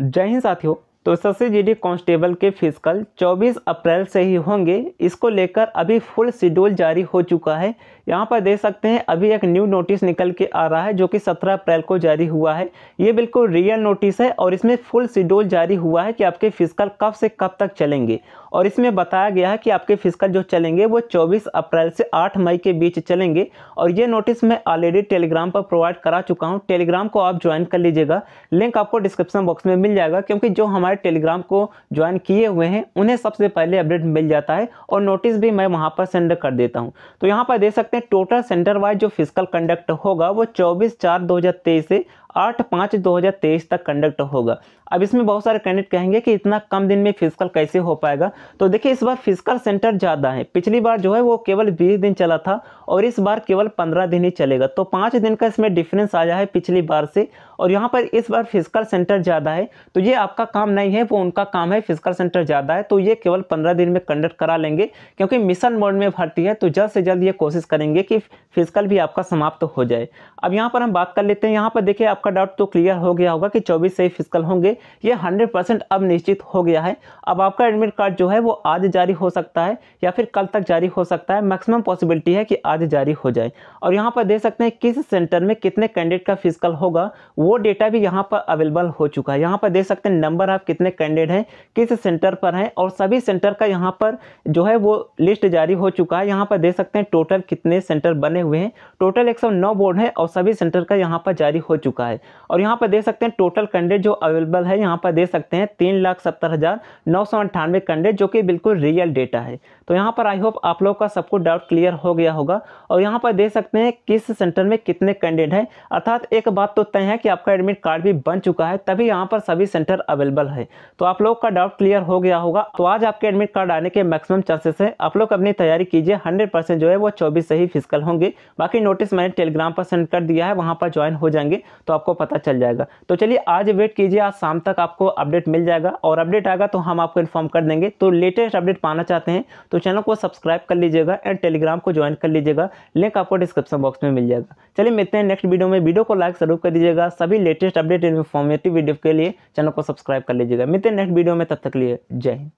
जय हिंद साथियों तो सबसे जी कांस्टेबल के फिजिकल 24 अप्रैल से ही होंगे इसको लेकर अभी फुल शेड्यूल जारी हो चुका है यहाँ पर देख सकते हैं अभी एक न्यू नोटिस निकल के आ रहा है जो कि 17 अप्रैल को जारी हुआ है ये बिल्कुल रियल नोटिस है और इसमें फुल शेड्यूल जारी हुआ है कि आपके फिजिकल कब से कब तक चलेंगे और इसमें बताया गया है कि आपके फिजिकल जो चलेंगे वो 24 अप्रैल से 8 मई के बीच चलेंगे और ये नोटिस मैं ऑलरेडी टेलीग्राम पर प्रोवाइड करा चुका हूँ टेलीग्राम को आप ज्वाइन कर लीजिएगा लिंक आपको डिस्क्रिप्शन बॉक्स में मिल जाएगा क्योंकि जो हमारे टेलीग्राम को ज्वाइन किए हुए हैं उन्हें सबसे पहले अपडेट मिल जाता है और नोटिस भी मैं वहाँ पर सेंड कर देता हूँ तो यहाँ पर देख सकते हैं टोटल सेंटर वाइज जो फिजिकल कंडक्ट होगा वो 24 चार 2023 से आठ पाँच दो हजार तेईस तक कंडक्ट होगा अब इसमें बहुत सारे कैंडिडेट कहेंगे कि इतना कम दिन में फिजिकल कैसे हो पाएगा तो देखिए इस बार फिजिकल सेंटर ज़्यादा है पिछली बार जो है वो केवल बीस दिन चला था और इस बार केवल पंद्रह दिन ही चलेगा तो पाँच दिन का इसमें डिफरेंस आया है पिछली बार से और यहाँ पर इस बार फिजिकल सेंटर ज़्यादा है तो ये आपका काम नहीं है वो उनका काम है फिजिकल सेंटर ज़्यादा है तो ये केवल पंद्रह दिन में कंडक्ट करा लेंगे क्योंकि मिशन मोड में भर्ती है तो जल्द से जल्द ये कोशिश करेंगे कि फिजिकल भी आपका समाप्त हो जाए अब यहाँ पर हम बात कर लेते हैं यहाँ पर देखिए आपका आपका डाउट तो क्लियर हो गया होगा कि चौबीस से फिजिकल होंगे ये हंड्रेड परसेंट अब निश्चित हो गया है अब आपका एडमिट कार्ड जो है वो आज जारी हो सकता है या फिर कल तक जारी हो सकता है मैक्सिमम पॉसिबिलिटी है कि आज जारी हो जाए और यहाँ पर देख सकते हैं किस सेंटर में कितने कैंडिडेट का फिजिकल होगा वो डेटा भी यहाँ पर अवेलेबल हो चुका है यहाँ पर देख सकते हैं नंबर आप कितने कैंडिडेट हैं किस सेंटर पर हैं और सभी सेंटर का यहाँ पर जो है वो लिस्ट जारी हो चुका है यहाँ पर देख सकते हैं टोटल कितने सेंटर बने हुए हैं टोटल एक बोर्ड हैं और सभी सेंटर का यहाँ पर जारी हो चुका है है और यहाँ पर देख सकते हैं टोटल कंडेट जो अवेलेबल है यहाँ पर देख सकते हैं तीन लाख सत्तर हज़ार नौ सौ अंठानवे कंडेट जो कि बिल्कुल रियल डेटा है तो यहाँ पर आई होप आप लोगों का सबको डाउट क्लियर हो गया होगा और यहाँ पर देख सकते हैं किस सेंटर में कितने कैंडिडेट हैं अर्थात एक बात तो तय है कि आपका एडमिट कार्ड भी बन चुका है तभी यहाँ पर सभी सेंटर अवेलेबल है तो आप लोग का डाउट क्लियर हो गया होगा तो आज आपके एडमिट कार्ड आने के मैक्सिमम चांसेस है आप लोग अपनी तैयारी कीजिए हंड्रेड जो है वो चौबीस से ही फिजिकल होंगे बाकी नोटिस मैंने टेलीग्राम पर सेंड कर दिया है वहाँ पर ज्वाइन हो जाएंगे तो आप आपको पता चल जाएगा तो चलिए आज वेट कीजिए आज शाम तक आपको अपडेट मिल जाएगा और अपडेट आएगा तो हम आपको इन्फॉर्म कर देंगे तो लेटेस्ट अपडेट पाना चाहते हैं तो चैनल को सब्सक्राइब कर लीजिएगा एंड टेलीग्राम को ज्वाइन कर लीजिएगा लिंक आपको डिस्क्रिप्शन बॉक्स में मिल जाएगा चलिए मिलते हैं नेक्स्ट वीडियो में वीडियो को लाइक जरूर कर दीजिएगा सभी लेटेस्ट अपडेट इन्फॉर्मेटिव वीडियो के लिए चैनल को सब्सक्राइब कर लीजिएगा मिलते हैं नेक्स्ट वीडियो में तब तक लिए जय हिंद